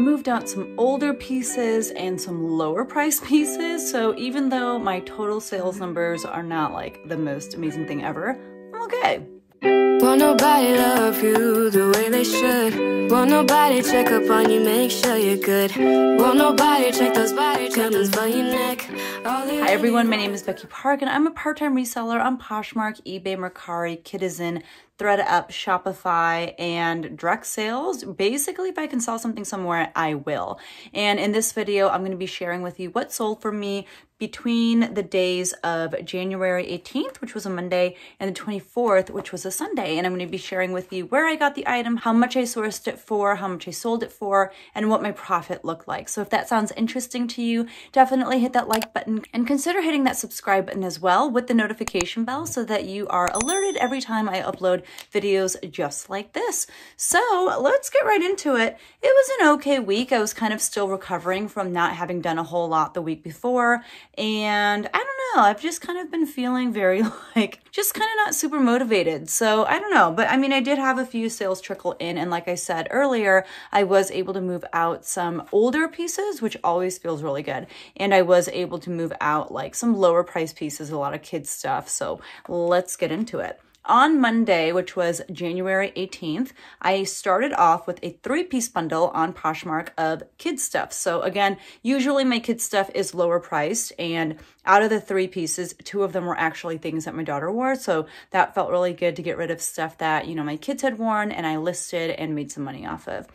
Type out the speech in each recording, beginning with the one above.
moved out some older pieces and some lower price pieces. So even though my total sales numbers are not like the most amazing thing ever, I'm okay. Won't nobody love you the way they should. Won't nobody check up on you, make sure you're good. Won't nobody check those body tendons by your neck. Hi everyone, my name is Becky Park and I'm a part-time reseller on Poshmark, eBay, Mercari, Kidizen, ThreadUp, Shopify, and direct sales. Basically, if I can sell something somewhere, I will. And in this video, I'm going to be sharing with you what sold for me between the days of January 18th, which was a Monday, and the 24th, which was a Sunday. And I'm going to be sharing with you where I got the item, how much I sourced it for, how much I sold it for, and what my profit looked like. So if that sounds interesting to you, definitely hit that like button and consider hitting that subscribe button as well with the notification bell so that you are alerted every time I upload videos just like this. So let's get right into it. It was an okay week. I was kind of still recovering from not having done a whole lot the week before and I don't know, I've just kind of been feeling very like, just kind of not super motivated. So I don't know, but I mean, I did have a few sales trickle in. And like I said earlier, I was able to move out some older pieces, which always feels really good. And I was able to move out like some lower price pieces, a lot of kids stuff. So let's get into it. On Monday, which was January 18th, I started off with a three piece bundle on Poshmark of kids stuff. So again, usually my kids stuff is lower priced and out of the three pieces, two of them were actually things that my daughter wore. So that felt really good to get rid of stuff that, you know, my kids had worn and I listed and made some money off of.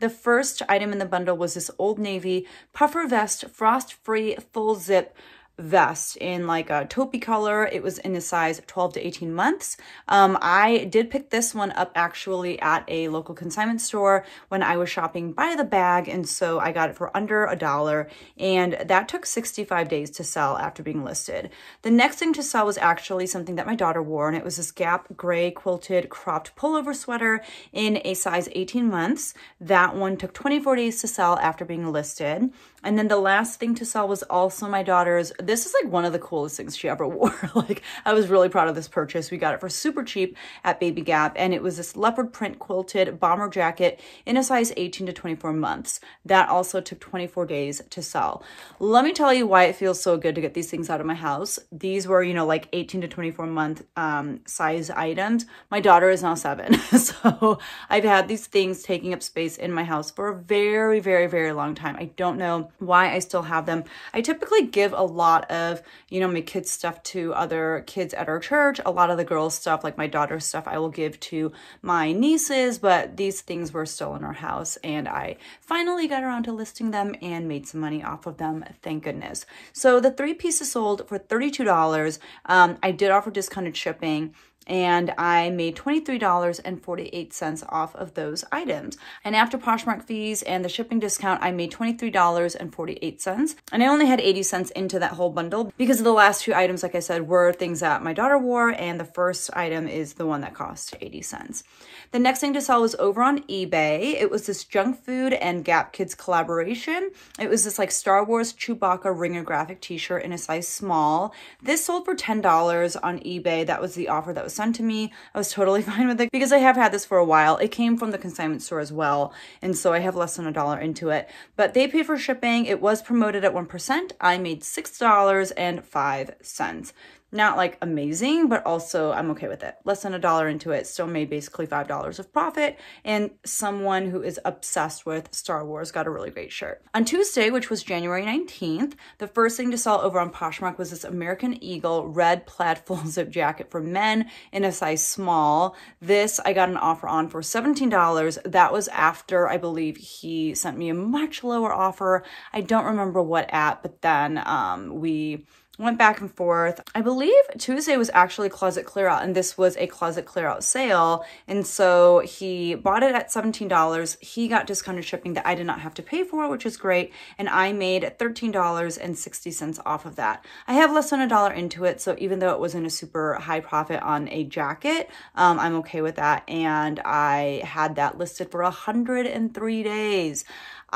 The first item in the bundle was this Old Navy puffer vest, frost-free, full zip vest in like a taupey color. It was in a size 12 to 18 months. Um, I did pick this one up actually at a local consignment store when I was shopping by the bag. And so I got it for under a dollar and that took 65 days to sell after being listed. The next thing to sell was actually something that my daughter wore and it was this Gap gray quilted cropped pullover sweater in a size 18 months. That one took 24 days to sell after being listed. And then the last thing to sell was also my daughter's this is like one of the coolest things she ever wore. like I was really proud of this purchase. We got it for super cheap at Baby Gap and it was this leopard print quilted bomber jacket in a size 18 to 24 months. That also took 24 days to sell. Let me tell you why it feels so good to get these things out of my house. These were, you know, like 18 to 24 month um, size items. My daughter is now seven. so I've had these things taking up space in my house for a very, very, very long time. I don't know why I still have them. I typically give a lot lot of, you know, my kids' stuff to other kids at our church. A lot of the girls' stuff, like my daughter's stuff, I will give to my nieces, but these things were still in our house. And I finally got around to listing them and made some money off of them. Thank goodness. So the three pieces sold for $32. Um, I did offer discounted shipping and I made $23.48 off of those items. And after Poshmark fees and the shipping discount, I made $23.48. And I only had 80 cents into that whole bundle because the last two items, like I said, were things that my daughter wore, and the first item is the one that cost 80 cents. The next thing to sell was over on eBay. It was this junk food and Gap Kids collaboration. It was this like Star Wars Chewbacca ringer graphic t-shirt in a size small. This sold for $10 on eBay. That was the offer that was sent to me. I was totally fine with it because I have had this for a while. It came from the consignment store as well. And so I have less than a dollar into it, but they paid for shipping. It was promoted at 1%. I made $6.05 not like amazing, but also I'm okay with it. Less than a dollar into it, still made basically $5 of profit. And someone who is obsessed with Star Wars got a really great shirt. On Tuesday, which was January 19th, the first thing to sell over on Poshmark was this American Eagle red plaid full zip jacket for men in a size small. This I got an offer on for $17. That was after I believe he sent me a much lower offer. I don't remember what app, but then um, we went back and forth. I believe Tuesday was actually closet clear out and this was a closet clear out sale. And so he bought it at $17. He got discounted shipping that I did not have to pay for, which is great. And I made $13.60 off of that. I have less than a dollar into it. So even though it wasn't a super high profit on a jacket, um, I'm okay with that. And I had that listed for 103 days.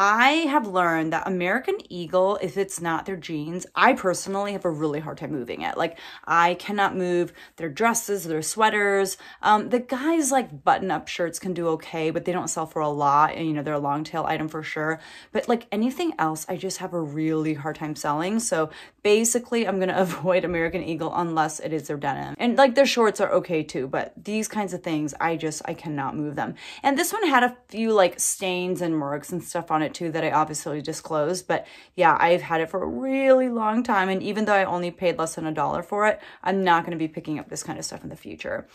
I have learned that American Eagle, if it's not their jeans, I personally have a really hard time moving it. Like, I cannot move their dresses, their sweaters. Um, the guys like button up shirts can do okay, but they don't sell for a lot. And, you know, they're a long tail item for sure. But like anything else, I just have a really hard time selling. So basically, I'm going to avoid American Eagle unless it is their denim. And like their shorts are okay too, but these kinds of things, I just, I cannot move them. And this one had a few like stains and marks and stuff on it it to that I obviously disclosed. But yeah, I've had it for a really long time. And even though I only paid less than a dollar for it, I'm not going to be picking up this kind of stuff in the future.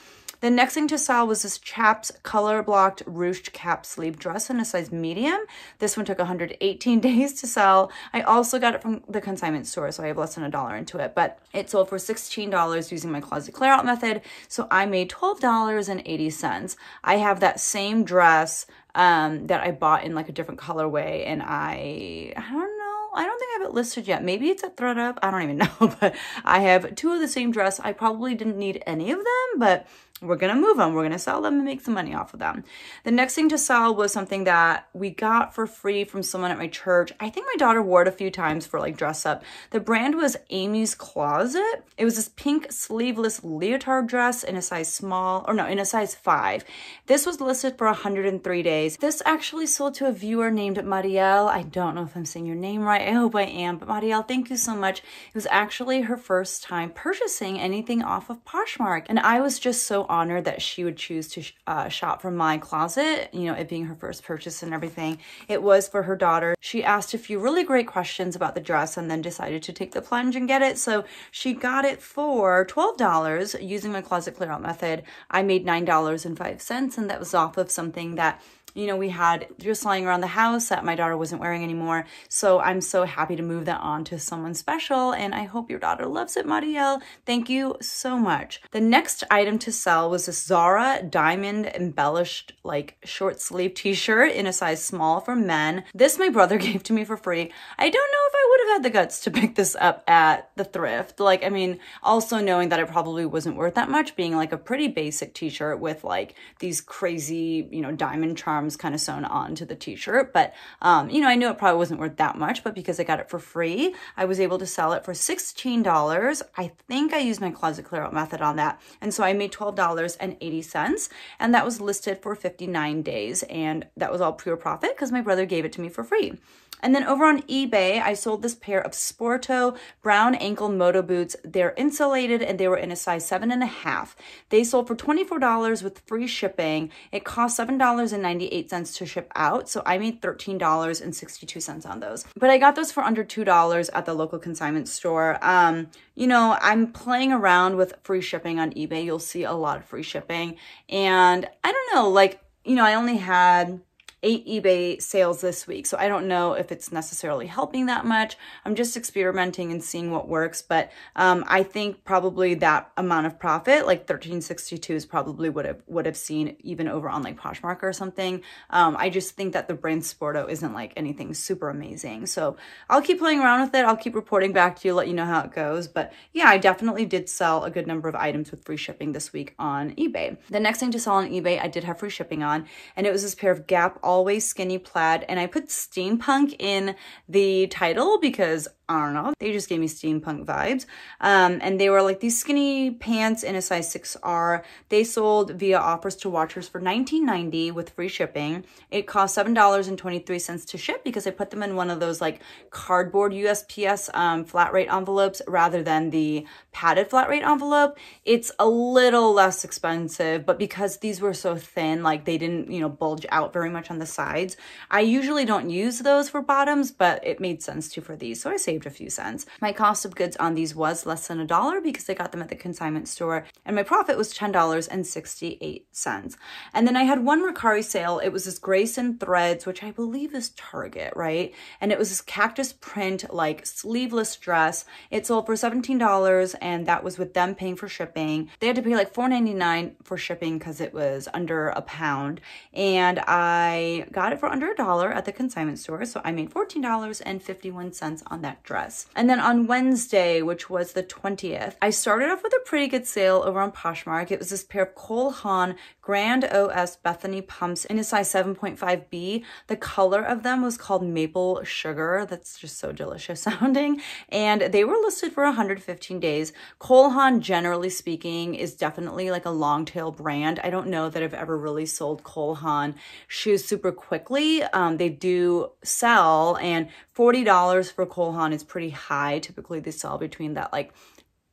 The next thing to style was this Chaps color blocked ruched cap sleeve dress in a size medium. This one took 118 days to sell. I also got it from the consignment store, so I have less than a dollar into it, but it sold for $16 using my closet clear out method. So I made $12.80. I have that same dress um, that I bought in like a different colorway and I, I don't know, I don't think I have it listed yet. Maybe it's a thread up. I don't even know, but I have two of the same dress. I probably didn't need any of them, but we're going to move them. We're going to sell them and make some money off of them. The next thing to sell was something that we got for free from someone at my church. I think my daughter wore it a few times for like dress up. The brand was Amy's Closet. It was this pink sleeveless leotard dress in a size small, or no, in a size five. This was listed for 103 days. This actually sold to a viewer named Marielle. I don't know if I'm saying your name right. I hope I am. But Marielle, thank you so much. It was actually her first time purchasing anything off of Poshmark. And I was just so Honor that she would choose to uh, shop from my closet, you know, it being her first purchase and everything. It was for her daughter. She asked a few really great questions about the dress and then decided to take the plunge and get it. So she got it for $12 using my closet clear out method. I made $9.05 and that was off of something that you know, we had just lying around the house that my daughter wasn't wearing anymore. So I'm so happy to move that on to someone special. And I hope your daughter loves it, Marielle. Thank you so much. The next item to sell was this Zara diamond embellished like short sleeve t-shirt in a size small for men. This my brother gave to me for free. I don't know if I would have had the guts to pick this up at the thrift. Like, I mean, also knowing that it probably wasn't worth that much being like a pretty basic t-shirt with like these crazy, you know, diamond charms arms kind of sewn onto the t-shirt. But, um, you know, I knew it probably wasn't worth that much, but because I got it for free, I was able to sell it for $16. I think I used my closet clearout method on that. And so I made $12.80 and that was listed for 59 days. And that was all pure profit because my brother gave it to me for free. And then over on eBay, I sold this pair of Sporto brown ankle moto boots. They're insulated and they were in a size seven and a half. They sold for $24 with free shipping. It cost $7.98 to ship out. So I made $13.62 on those. But I got those for under $2 at the local consignment store. Um, you know, I'm playing around with free shipping on eBay. You'll see a lot of free shipping. And I don't know, like, you know, I only had eight eBay sales this week. So I don't know if it's necessarily helping that much. I'm just experimenting and seeing what works. But um, I think probably that amount of profit, like 1362 is probably what I would have seen even over on like Poshmark or something. Um, I just think that the brand Sporto isn't like anything super amazing. So I'll keep playing around with it. I'll keep reporting back to you, let you know how it goes. But yeah, I definitely did sell a good number of items with free shipping this week on eBay. The next thing to sell on eBay, I did have free shipping on, and it was this pair of Gap All always skinny plaid and I put steampunk in the title because I don't know. They just gave me steampunk vibes. Um, and they were like these skinny pants in a size 6R. They sold via offers to watchers for $19.90 with free shipping. It cost $7.23 to ship because I put them in one of those like cardboard USPS um, flat rate envelopes rather than the padded flat rate envelope. It's a little less expensive, but because these were so thin, like they didn't, you know, bulge out very much on the sides. I usually don't use those for bottoms, but it made sense to for these. So I saved saved a few cents. My cost of goods on these was less than a dollar because I got them at the consignment store and my profit was $10.68. And then I had one Ricari sale. It was this Grayson Threads, which I believe is Target, right? And it was this cactus print like sleeveless dress. It sold for $17 and that was with them paying for shipping. They had to pay like $4.99 for shipping because it was under a pound. And I got it for under a dollar at the consignment store. So I made $14.51 on that dress. And then on Wednesday, which was the 20th, I started off with a pretty good sale over on Poshmark. It was this pair of Cole Haan Grand OS Bethany pumps in a size 7.5B. The color of them was called Maple Sugar. That's just so delicious sounding. And they were listed for 115 days. Cole Haan, generally speaking, is definitely like a long tail brand. I don't know that I've ever really sold Cole Haan shoes super quickly. Um, they do sell and $40 for Kohlhan is pretty high. Typically they sell between that like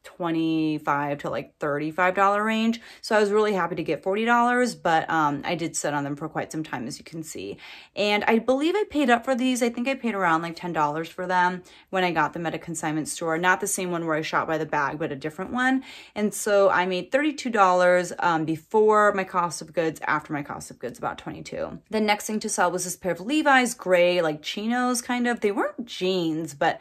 25 to like $35 range. So I was really happy to get $40, but um, I did sit on them for quite some time as you can see. And I believe I paid up for these. I think I paid around like $10 for them when I got them at a consignment store. Not the same one where I shot by the bag, but a different one. And so I made $32 um, before my cost of goods, after my cost of goods, about 22. The next thing to sell was this pair of Levi's gray like chinos kind of. They weren't jeans, but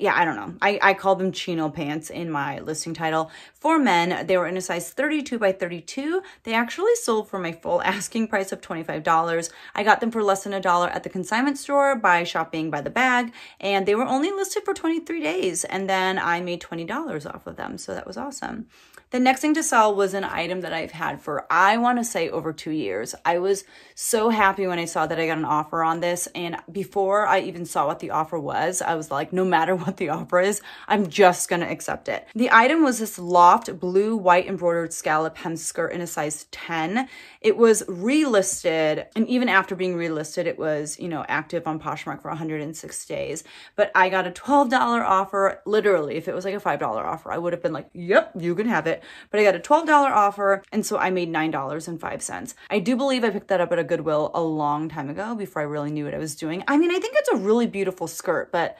yeah, I don't know. I, I call them chino pants in my listing title. For men, they were in a size 32 by 32. They actually sold for my full asking price of $25. I got them for less than a dollar at the consignment store by shopping by the bag, and they were only listed for 23 days, and then I made $20 off of them, so that was awesome. The next thing to sell was an item that I've had for, I want to say, over two years. I was so happy when I saw that I got an offer on this. And before I even saw what the offer was, I was like, no matter what the offer is, I'm just going to accept it. The item was this loft blue, white embroidered scallop hem skirt in a size 10. It was relisted. And even after being relisted, it was, you know, active on Poshmark for 106 days. But I got a $12 offer. Literally, if it was like a $5 offer, I would have been like, yep, you can have it it. But I got a $12 offer, and so I made $9.05. I do believe I picked that up at a Goodwill a long time ago before I really knew what I was doing. I mean, I think it's a really beautiful skirt, but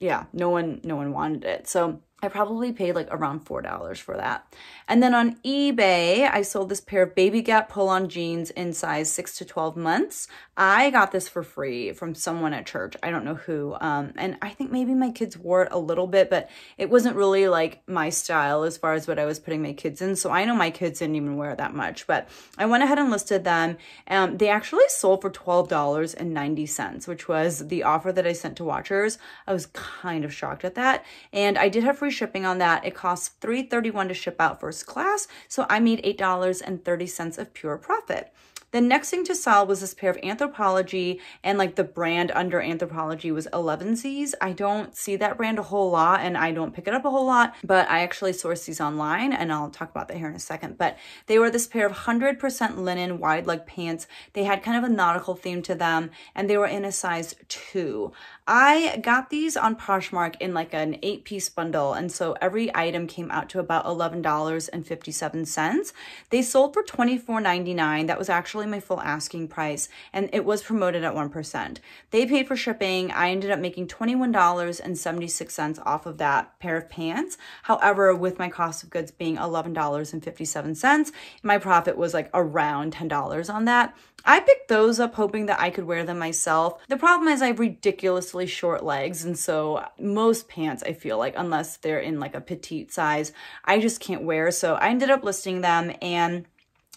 yeah, no one, no one wanted it. So I probably paid like around $4 for that. And then on eBay, I sold this pair of Baby Gap pull-on jeans in size 6 to 12 months. I got this for free from someone at church. I don't know who. Um, and I think maybe my kids wore it a little bit, but it wasn't really like my style as far as what I was putting my kids in. So I know my kids didn't even wear it that much, but I went ahead and listed them. Um, they actually sold for $12.90, which was the offer that I sent to watchers. I was kind of shocked at that. And I did have free free shipping on that. It costs $3.31 to ship out first class, so I made $8.30 of pure profit. The next thing to sell was this pair of Anthropology and like the brand under Anthropology was 11 Z's. I don't see that brand a whole lot and I don't pick it up a whole lot, but I actually sourced these online and I'll talk about that here in a second. But they were this pair of 100% linen wide leg pants. They had kind of a nautical theme to them and they were in a size two. I got these on Poshmark in like an eight piece bundle. And so every item came out to about $11.57. They sold for $24.99. That was actually my full asking price. And it was promoted at 1%. They paid for shipping. I ended up making $21.76 off of that pair of pants. However, with my cost of goods being $11.57, my profit was like around $10 on that. I picked those up hoping that I could wear them myself. The problem is I have ridiculously short legs and so most pants I feel like unless they're in like a petite size, I just can't wear. So I ended up listing them and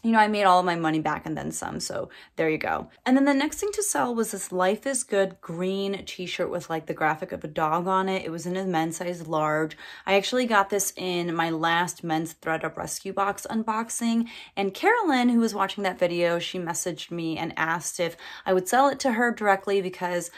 you know, I made all of my money back and then some, so there you go. And then the next thing to sell was this Life is Good green t-shirt with like the graphic of a dog on it. It was in a men's size large. I actually got this in my last men's Thread Up Rescue Box unboxing. And Carolyn, who was watching that video, she messaged me and asked if I would sell it to her directly because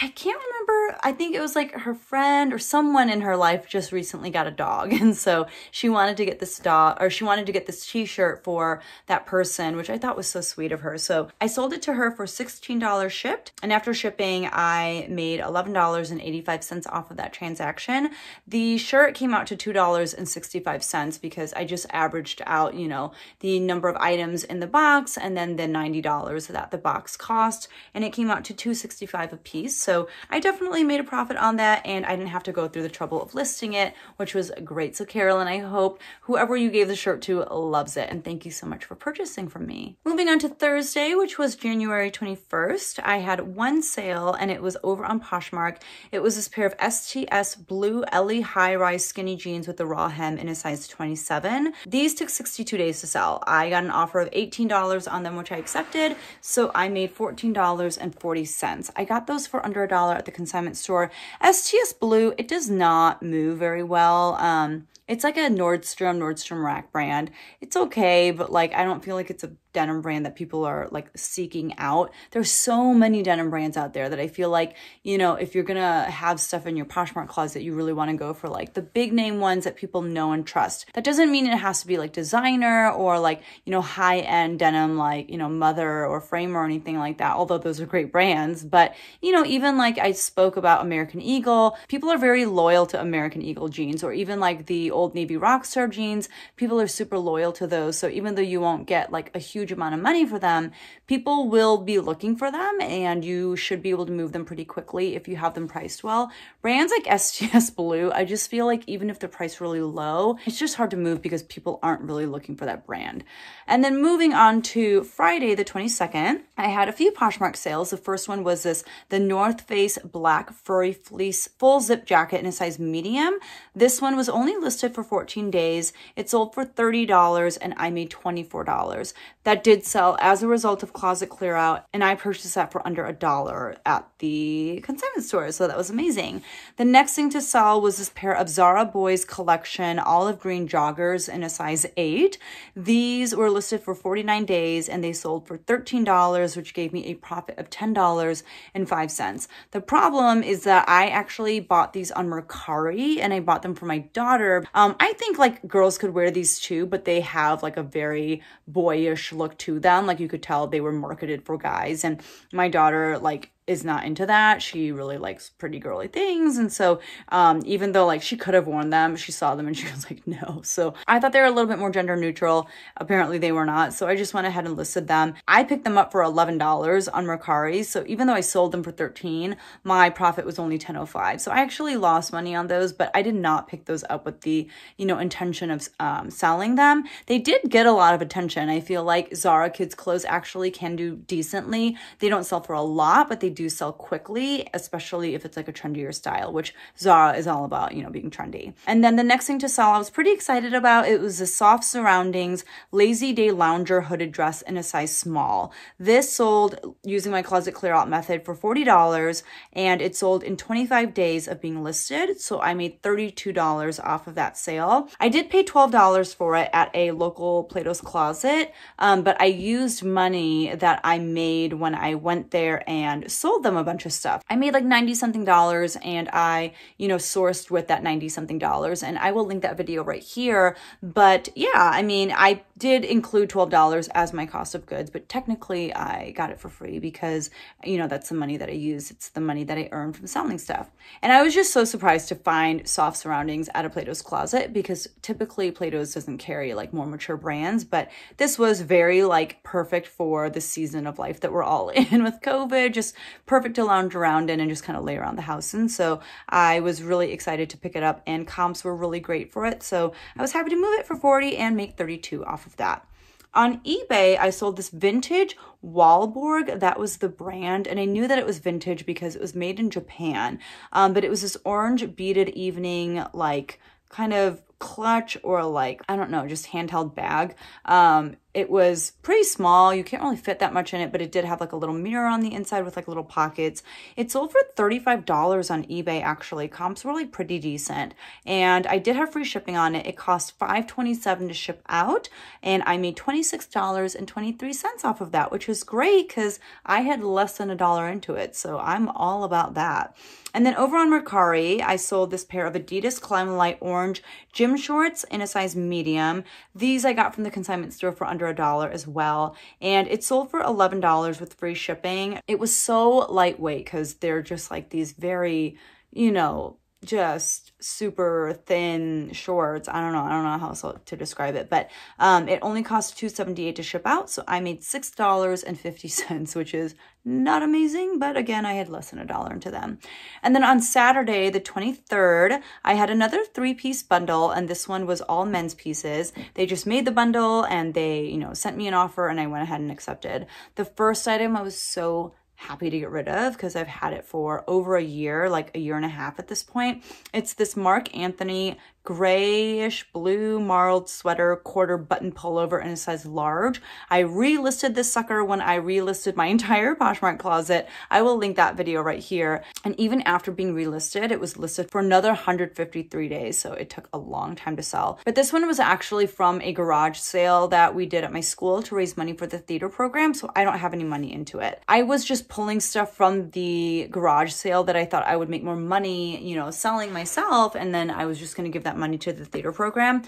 I can't remember. I think it was like her friend or someone in her life just recently got a dog. And so she wanted to get this dog or she wanted to get this t-shirt for that person, which I thought was so sweet of her. So I sold it to her for $16 shipped. And after shipping, I made $11.85 off of that transaction. The shirt came out to $2.65 because I just averaged out, you know, the number of items in the box and then the $90 that the box cost. And it came out to $265 a piece. So I definitely made a profit on that and I didn't have to go through the trouble of listing it, which was great. So Carolyn, I hope whoever you gave the shirt to loves it and thank you so much for purchasing from me. Moving on to Thursday, which was January 21st, I had one sale and it was over on Poshmark. It was this pair of STS blue Ellie high-rise skinny jeans with the raw hem in a size 27. These took 62 days to sell. I got an offer of $18 on them, which I accepted. So I made $14.40. I got those for under under a dollar at the consignment store. STS Blue, it does not move very well. Um, it's like a Nordstrom, Nordstrom Rack brand. It's okay, but like I don't feel like it's a denim brand that people are like seeking out. There's so many denim brands out there that I feel like, you know, if you're gonna have stuff in your Poshmark closet, you really wanna go for like the big name ones that people know and trust. That doesn't mean it has to be like designer or like, you know, high end denim like, you know, Mother or Frame or anything like that, although those are great brands. But, you know, even like I spoke about American Eagle, people are very loyal to American Eagle jeans or even like the old Navy Rockstar jeans, people are super loyal to those. So even though you won't get like a huge amount of money for them, people will be looking for them and you should be able to move them pretty quickly if you have them priced well. Brands like SGS Blue, I just feel like even if they're priced really low, it's just hard to move because people aren't really looking for that brand. And then moving on to Friday the 22nd, I had a few Poshmark sales. The first one was this, the North Face Black Furry Fleece Full Zip Jacket in a size medium. This one was only listed lasted for 14 days. It sold for $30 and I made $24. That did sell as a result of closet clear out and I purchased that for under a dollar at the consignment store. So that was amazing. The next thing to sell was this pair of Zara Boys collection olive green joggers in a size 8. These were listed for 49 days and they sold for $13, which gave me a profit of $10.05. The problem is that I actually bought these on Mercari and I bought them for my daughter. Um, I think like girls could wear these too, but they have like a very boyish look to them. Like you could tell they were marketed for guys. And my daughter like is not into that. She really likes pretty girly things. And so, um, even though like she could have worn them, she saw them and she was like, no. So I thought they were a little bit more gender neutral. Apparently they were not. So I just went ahead and listed them. I picked them up for $11 on Mercari. So even though I sold them for 13, my profit was only 1005. So I actually lost money on those, but I did not pick those up with the, you know, intention of um, selling them. They did get a lot of attention. I feel like Zara kids clothes actually can do decently. They don't sell for a lot, but they do sell quickly, especially if it's like a trendier style, which Zara is all about, you know, being trendy. And then the next thing to sell I was pretty excited about, it was the Soft Surroundings Lazy Day Lounger hooded dress in a size small. This sold using my closet clear out method for $40 and it sold in 25 days of being listed. So I made $32 off of that sale. I did pay $12 for it at a local Plato's Closet, um, but I used money that I made when I went there and sold sold them a bunch of stuff. I made like 90 something dollars and I, you know, sourced with that 90 something dollars. And I will link that video right here. But yeah, I mean, I did include $12 as my cost of goods, but technically I got it for free because, you know, that's the money that I use. It's the money that I earn from selling stuff. And I was just so surprised to find soft surroundings out of Plato's closet because typically Plato's doesn't carry like more mature brands, but this was very like perfect for the season of life that we're all in with COVID, just perfect to lounge around in and just kind of lay around the house. And so I was really excited to pick it up and comps were really great for it. So I was happy to move it for 40 and make 32 off of that. On eBay, I sold this vintage Walborg. That was the brand. And I knew that it was vintage because it was made in Japan. Um, but it was this orange beaded evening, like kind of clutch or like, I don't know, just handheld bag. Um, it was pretty small. You can't really fit that much in it, but it did have like a little mirror on the inside with like little pockets. It sold for $35 on eBay actually. Comps were like pretty decent. And I did have free shipping on it. It cost five twenty seven dollars to ship out and I made $26.23 off of that, which was great because I had less than a dollar into it. So I'm all about that. And then over on Mercari, I sold this pair of Adidas Climb Light Orange Gym gym shorts in a size medium. These I got from the consignment store for under a dollar as well. And it sold for $11 with free shipping. It was so lightweight because they're just like these very, you know, just super thin shorts. I don't know. I don't know how else to describe it, but um, it only cost two seventy eight to ship out. So I made six dollars and fifty cents, which is not amazing, but again, I had less than a dollar into them. And then on Saturday, the 23rd, I had another three piece bundle, and this one was all men's pieces. They just made the bundle and they, you know, sent me an offer, and I went ahead and accepted. The first item I was so happy to get rid of because I've had it for over a year, like a year and a half at this point. It's this Mark Anthony grayish blue marled sweater, quarter button pullover in a size large. I relisted this sucker when I relisted my entire Poshmark closet. I will link that video right here. And even after being relisted, it was listed for another 153 days. So it took a long time to sell. But this one was actually from a garage sale that we did at my school to raise money for the theater program. So I don't have any money into it. I was just pulling stuff from the garage sale that I thought I would make more money, you know, selling myself. And then I was just going to give that money to the theater program.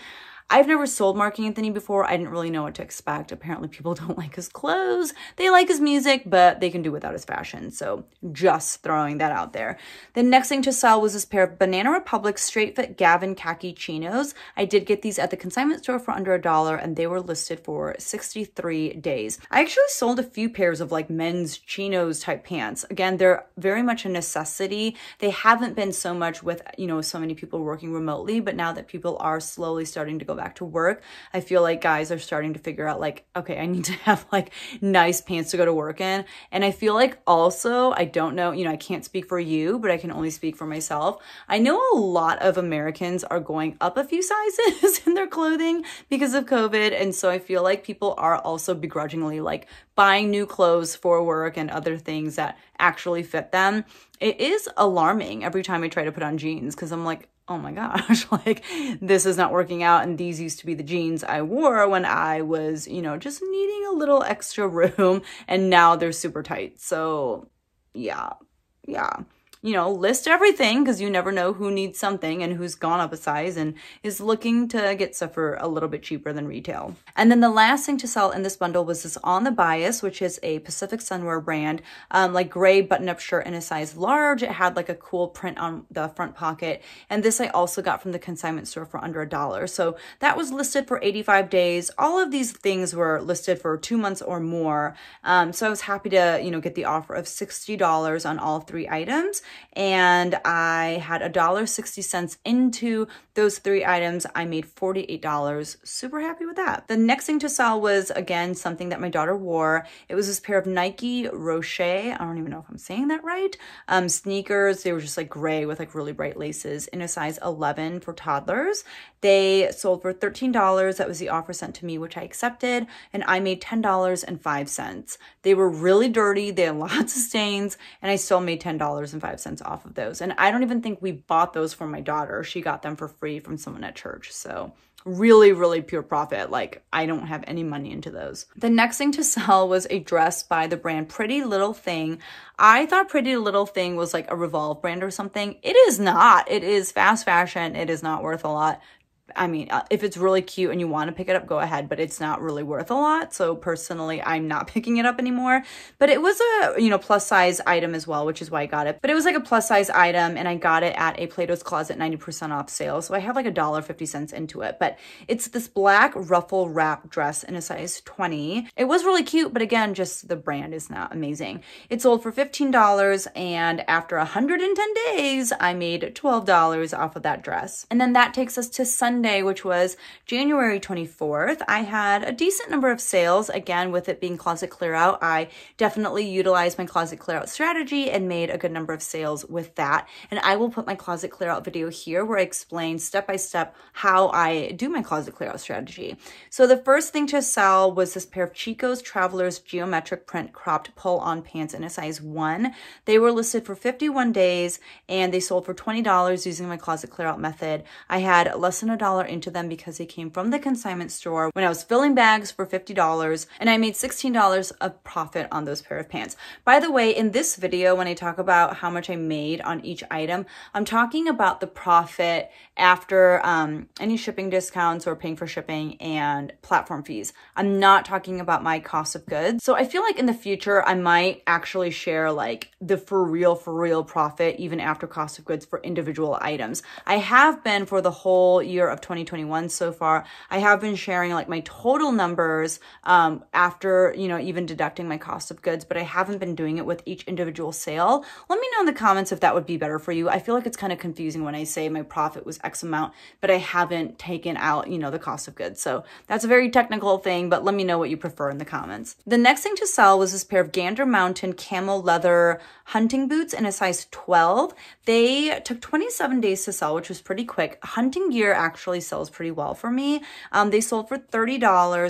I've never sold Mark Anthony before. I didn't really know what to expect. Apparently people don't like his clothes. They like his music, but they can do without his fashion. So just throwing that out there. The next thing to sell was this pair of Banana Republic straight fit Gavin khaki chinos. I did get these at the consignment store for under a dollar and they were listed for 63 days. I actually sold a few pairs of like men's chinos type pants. Again, they're very much a necessity. They haven't been so much with, you know, so many people working remotely, but now that people are slowly starting to go back to work, I feel like guys are starting to figure out like, okay, I need to have like nice pants to go to work in. And I feel like also, I don't know, you know, I can't speak for you, but I can only speak for myself. I know a lot of Americans are going up a few sizes in their clothing because of COVID. And so I feel like people are also begrudgingly like buying new clothes for work and other things that actually fit them. It is alarming every time I try to put on jeans because I'm like, oh my gosh, like this is not working out. And these used to be the jeans I wore when I was, you know, just needing a little extra room. And now they're super tight. So yeah, yeah you know, list everything because you never know who needs something and who's gone up a size and is looking to get stuff for a little bit cheaper than retail. And then the last thing to sell in this bundle was this On The Bias, which is a Pacific Sunwear brand, um, like gray button-up shirt in a size large. It had like a cool print on the front pocket. And this I also got from the consignment store for under a dollar. So that was listed for 85 days. All of these things were listed for two months or more. Um, so I was happy to, you know, get the offer of $60 on all three items and I had $1.60 into those three items. I made $48. Super happy with that. The next thing to sell was, again, something that my daughter wore. It was this pair of Nike Roche, I don't even know if I'm saying that right, um, sneakers. They were just like gray with like really bright laces in a size 11 for toddlers. They sold for $13. That was the offer sent to me, which I accepted, and I made $10.05. They were really dirty. They had lots of stains, and I still made $10.05 cents off of those. And I don't even think we bought those for my daughter. She got them for free from someone at church. So really, really pure profit. Like I don't have any money into those. The next thing to sell was a dress by the brand Pretty Little Thing. I thought Pretty Little Thing was like a Revolve brand or something. It is not. It is fast fashion. It is not worth a lot. I mean, uh, if it's really cute and you want to pick it up, go ahead, but it's not really worth a lot. So personally, I'm not picking it up anymore. But it was a, you know, plus size item as well, which is why I got it. But it was like a plus size item and I got it at a Plato's Closet 90% off sale. So I have like a dollar 50 cents into it, but it's this black ruffle wrap dress in a size 20. It was really cute, but again, just the brand is not amazing. It sold for $15 and after 110 days, I made $12 off of that dress. And then that takes us to Sunday Monday, which was January 24th, I had a decent number of sales. Again, with it being closet clear out, I definitely utilized my closet clear out strategy and made a good number of sales with that. And I will put my closet clear out video here where I explain step by step how I do my closet clear out strategy. So the first thing to sell was this pair of Chico's Travelers Geometric Print Cropped Pull On Pants in a size one. They were listed for 51 days and they sold for $20 using my closet clear out method. I had less than a dollar into them because they came from the consignment store when I was filling bags for $50 and I made $16 of profit on those pair of pants. By the way, in this video, when I talk about how much I made on each item, I'm talking about the profit after um, any shipping discounts or paying for shipping and platform fees. I'm not talking about my cost of goods. So I feel like in the future, I might actually share like the for real, for real profit even after cost of goods for individual items. I have been for the whole year of of 2021 so far, I have been sharing like my total numbers um, after, you know, even deducting my cost of goods, but I haven't been doing it with each individual sale. Let me know in the comments if that would be better for you. I feel like it's kind of confusing when I say my profit was X amount, but I haven't taken out, you know, the cost of goods. So that's a very technical thing, but let me know what you prefer in the comments. The next thing to sell was this pair of Gander Mountain camel leather hunting boots in a size 12. They took 27 days to sell, which was pretty quick. Hunting gear actually actually sells pretty well for me. Um, they sold for $30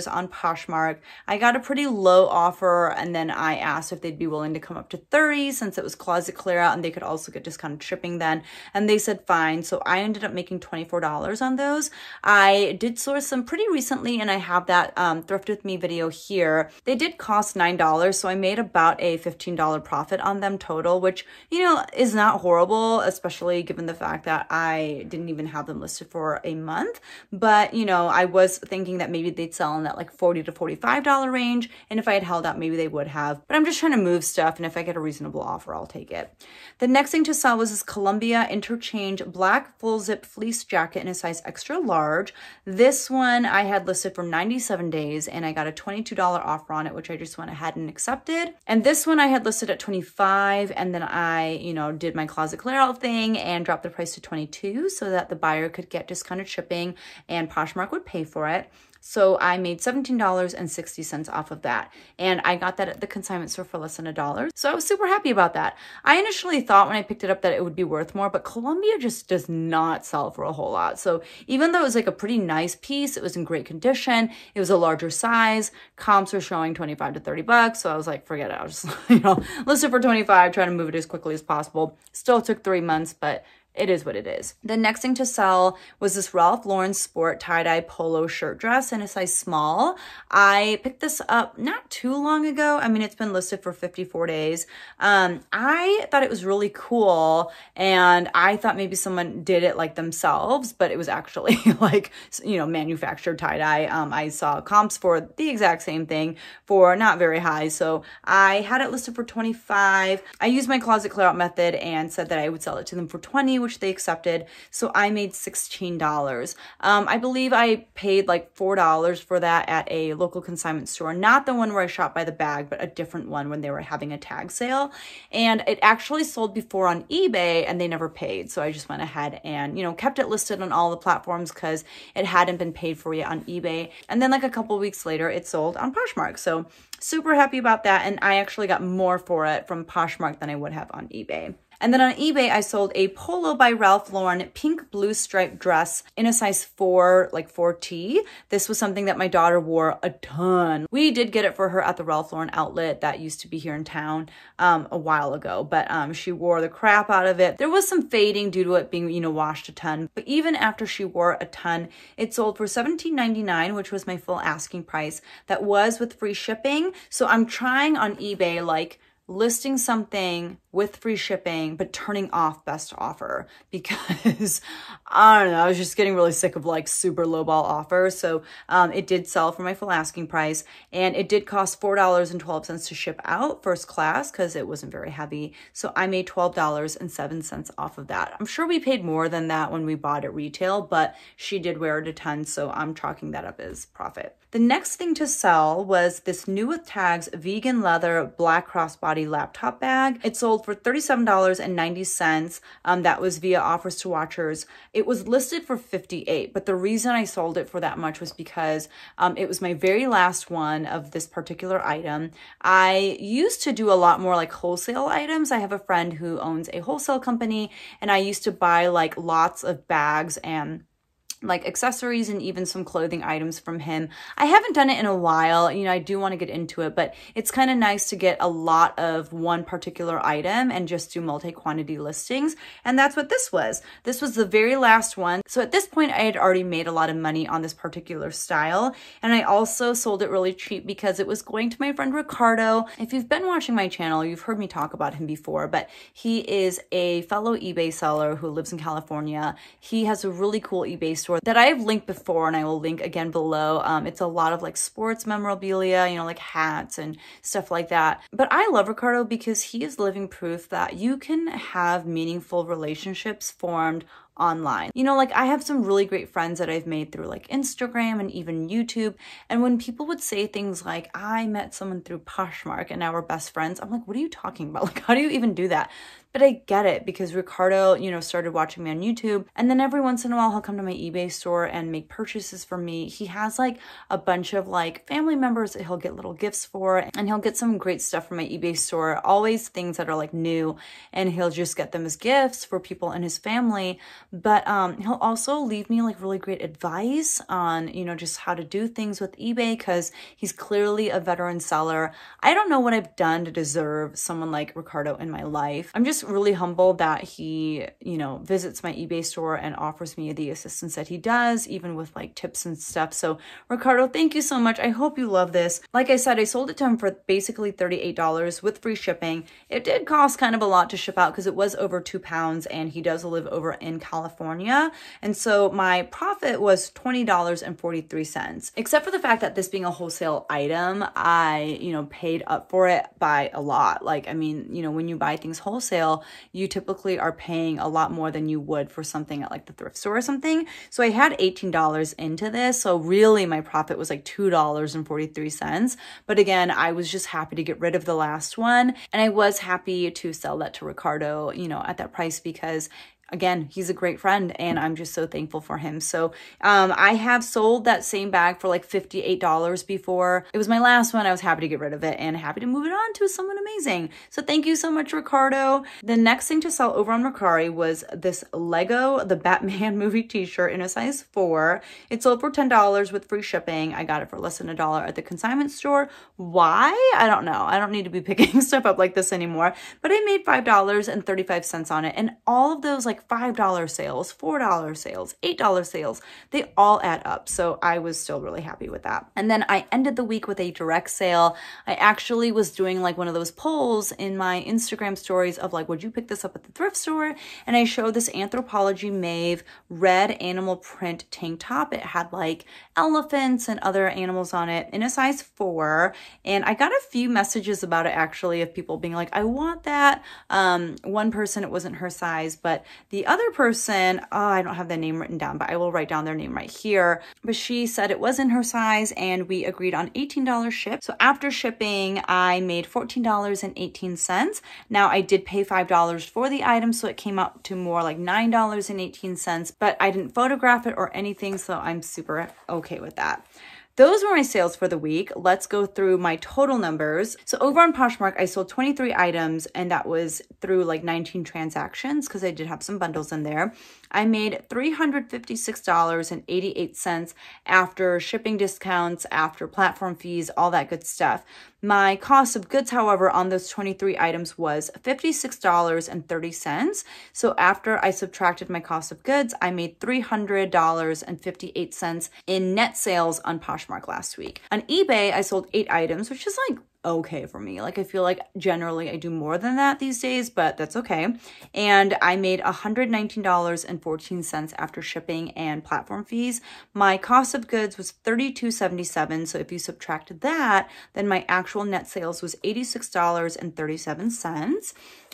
on Poshmark. I got a pretty low offer and then I asked if they'd be willing to come up to 30 since it was closet clear out and they could also get discounted shipping then. And they said fine. So I ended up making $24 on those. I did source them pretty recently and I have that um, thrift with me video here. They did cost $9. So I made about a $15 profit on them total, which, you know, is not horrible, especially given the fact that I didn't even have them listed for a month month. But, you know, I was thinking that maybe they'd sell in that like 40 to $45 range. And if I had held out, maybe they would have. But I'm just trying to move stuff. And if I get a reasonable offer, I'll take it. The next thing to sell was this Columbia Interchange black full zip fleece jacket in a size extra large. This one I had listed for 97 days and I got a $22 offer on it, which I just went ahead and accepted. And this one I had listed at 25 and then I, you know, did my closet clear out thing and dropped the price to 22 so that the buyer could get discounted shipping and Poshmark would pay for it. So I made $17.60 off of that. And I got that at the consignment store for less than a dollar. So I was super happy about that. I initially thought when I picked it up that it would be worth more, but Columbia just does not sell for a whole lot. So even though it was like a pretty nice piece, it was in great condition, it was a larger size, comps were showing 25 to 30 bucks. So I was like, forget it. I'll just, you know, list it for 25, try to move it as quickly as possible. Still took three months, but it is what it is. The next thing to sell was this Ralph Lauren sport tie-dye polo shirt dress in a size small. I picked this up not too long ago. I mean, it's been listed for 54 days. Um, I thought it was really cool and I thought maybe someone did it like themselves, but it was actually like, you know, manufactured tie-dye. Um, I saw comps for the exact same thing for not very high. So I had it listed for 25. I used my closet clear out method and said that I would sell it to them for 20, they accepted. So I made $16. Um, I believe I paid like $4 for that at a local consignment store. Not the one where I shop by the bag, but a different one when they were having a tag sale. And it actually sold before on eBay and they never paid. So I just went ahead and, you know, kept it listed on all the platforms because it hadn't been paid for yet on eBay. And then like a couple weeks later, it sold on Poshmark. So super happy about that. And I actually got more for it from Poshmark than I would have on eBay. And then on eBay, I sold a Polo by Ralph Lauren pink blue striped dress in a size four, like 4T. This was something that my daughter wore a ton. We did get it for her at the Ralph Lauren outlet that used to be here in town um, a while ago, but um, she wore the crap out of it. There was some fading due to it being, you know, washed a ton, but even after she wore a ton, it sold for $17.99, which was my full asking price. That was with free shipping. So I'm trying on eBay, like listing something with free shipping, but turning off best offer because I don't know, I was just getting really sick of like super low ball offers. So um, it did sell for my full asking price and it did cost $4.12 to ship out first class because it wasn't very heavy. So I made $12.07 off of that. I'm sure we paid more than that when we bought at retail, but she did wear it a ton. So I'm chalking that up as profit. The next thing to sell was this new with tags vegan leather black crossbody laptop bag. It sold sold for $37.90. Um, that was via offers to watchers. It was listed for 58, but the reason I sold it for that much was because um, it was my very last one of this particular item. I used to do a lot more like wholesale items. I have a friend who owns a wholesale company and I used to buy like lots of bags and like accessories and even some clothing items from him. I haven't done it in a while. You know, I do want to get into it, but it's kind of nice to get a lot of one particular item and just do multi-quantity listings. And that's what this was. This was the very last one. So at this point, I had already made a lot of money on this particular style. And I also sold it really cheap because it was going to my friend Ricardo. If you've been watching my channel, you've heard me talk about him before, but he is a fellow eBay seller who lives in California. He has a really cool eBay store store that I have linked before and I will link again below. Um, it's a lot of like sports memorabilia, you know, like hats and stuff like that. But I love Ricardo because he is living proof that you can have meaningful relationships formed online. You know, like I have some really great friends that I've made through like Instagram and even YouTube. And when people would say things like, I met someone through Poshmark and now we're best friends, I'm like, what are you talking about? Like, how do you even do that? But I get it because Ricardo, you know, started watching me on YouTube. And then every once in a while, he'll come to my eBay store and make purchases for me. He has like a bunch of like family members that he'll get little gifts for. And he'll get some great stuff from my eBay store, always things that are like new. And he'll just get them as gifts for people in his family. But um, he'll also leave me like really great advice on, you know, just how to do things with eBay because he's clearly a veteran seller. I don't know what I've done to deserve someone like Ricardo in my life. I'm just just really humbled that he, you know, visits my eBay store and offers me the assistance that he does, even with like tips and stuff. So Ricardo, thank you so much. I hope you love this. Like I said, I sold it to him for basically $38 with free shipping. It did cost kind of a lot to ship out because it was over two pounds and he does live over in California. And so my profit was $20.43, except for the fact that this being a wholesale item, I, you know, paid up for it by a lot. Like, I mean, you know, when you buy things wholesale, sale, you typically are paying a lot more than you would for something at like the thrift store or something. So I had $18 into this. So really my profit was like $2.43. But again, I was just happy to get rid of the last one. And I was happy to sell that to Ricardo, you know, at that price because again, he's a great friend and I'm just so thankful for him. So um, I have sold that same bag for like $58 before. It was my last one. I was happy to get rid of it and happy to move it on to someone amazing. So thank you so much, Ricardo. The next thing to sell over on Mercari was this Lego, the Batman movie t-shirt in a size four. It sold for $10 with free shipping. I got it for less than a dollar at the consignment store. Why? I don't know. I don't need to be picking stuff up like this anymore, but I made $5.35 on it. And all of those like like $5 sales, $4 sales, $8 sales. They all add up. So I was still really happy with that. And then I ended the week with a direct sale. I actually was doing like one of those polls in my Instagram stories of like, would you pick this up at the thrift store? And I showed this Anthropology Mave red animal print tank top. It had like elephants and other animals on it in a size four. And I got a few messages about it actually of people being like, I want that. Um, one person, it wasn't her size, but the other person, oh, I don't have the name written down, but I will write down their name right here. But she said it wasn't her size and we agreed on $18 ship. So after shipping, I made $14.18. Now I did pay $5 for the item, so it came up to more like $9.18, but I didn't photograph it or anything, so I'm super okay with that. Those were my sales for the week. Let's go through my total numbers. So over on Poshmark, I sold 23 items and that was through like 19 transactions because I did have some bundles in there. I made $356.88 after shipping discounts, after platform fees, all that good stuff. My cost of goods, however, on those 23 items was $56.30. So after I subtracted my cost of goods, I made $300.58 in net sales on Poshmark last week. On eBay, I sold eight items, which is like okay for me. Like I feel like generally I do more than that these days, but that's okay. And I made $119.14 after shipping and platform fees. My cost of goods was $32.77. So if you subtract that, then my actual net sales was $86.37.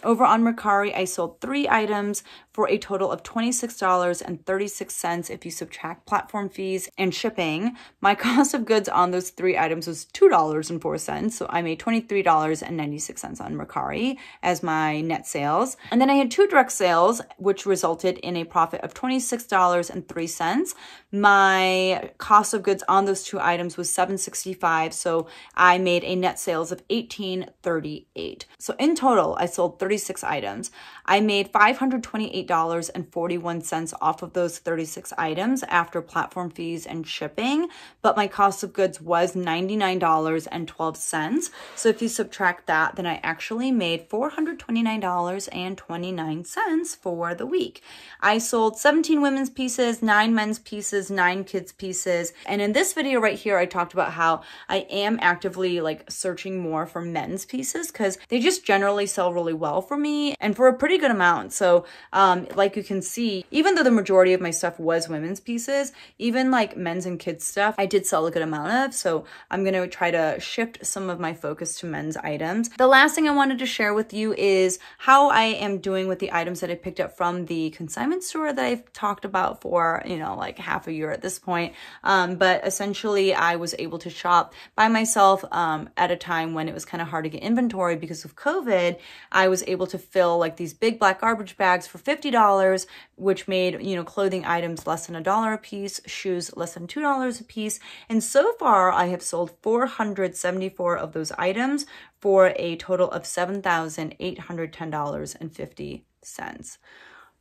Over on Mercari, I sold three items for a total of $26.36 if you subtract platform fees and shipping. My cost of goods on those three items was $2.04, so I made $23.96 on Mercari as my net sales. And then I had two direct sales, which resulted in a profit of $26.03. My cost of goods on those two items was $7.65, so I made a net sales of $18.38. So in total, I sold 30 36 items. I made $528.41 off of those 36 items after platform fees and shipping, but my cost of goods was $99.12. So if you subtract that, then I actually made $429.29 for the week. I sold 17 women's pieces, nine men's pieces, nine kids pieces. And in this video right here, I talked about how I am actively like searching more for men's pieces because they just generally sell really well for me and for a pretty good amount. So um, like you can see, even though the majority of my stuff was women's pieces, even like men's and kids stuff, I did sell a good amount of. So I'm going to try to shift some of my focus to men's items. The last thing I wanted to share with you is how I am doing with the items that I picked up from the consignment store that I've talked about for, you know, like half a year at this point. Um, but essentially I was able to shop by myself um, at a time when it was kind of hard to get inventory because of COVID. I was able to fill like these big black garbage bags for $50, which made, you know, clothing items less than a dollar a piece, shoes less than $2 a piece. And so far I have sold 474 of those items for a total of $7,810.50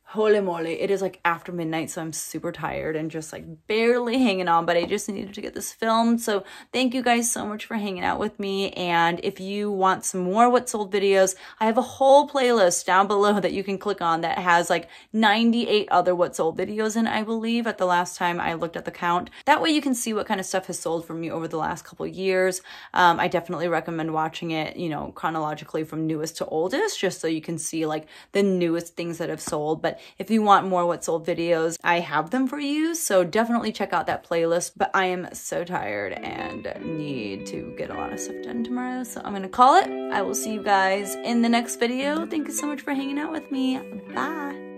holy moly it is like after midnight so i'm super tired and just like barely hanging on but i just needed to get this filmed so thank you guys so much for hanging out with me and if you want some more what sold videos i have a whole playlist down below that you can click on that has like 98 other what sold videos in i believe at the last time i looked at the count that way you can see what kind of stuff has sold for me over the last couple years um, i definitely recommend watching it you know chronologically from newest to oldest just so you can see like the newest things that have sold but if you want more What's Old videos, I have them for you. So definitely check out that playlist. But I am so tired and need to get a lot of stuff done tomorrow. So I'm going to call it. I will see you guys in the next video. Thank you so much for hanging out with me. Bye.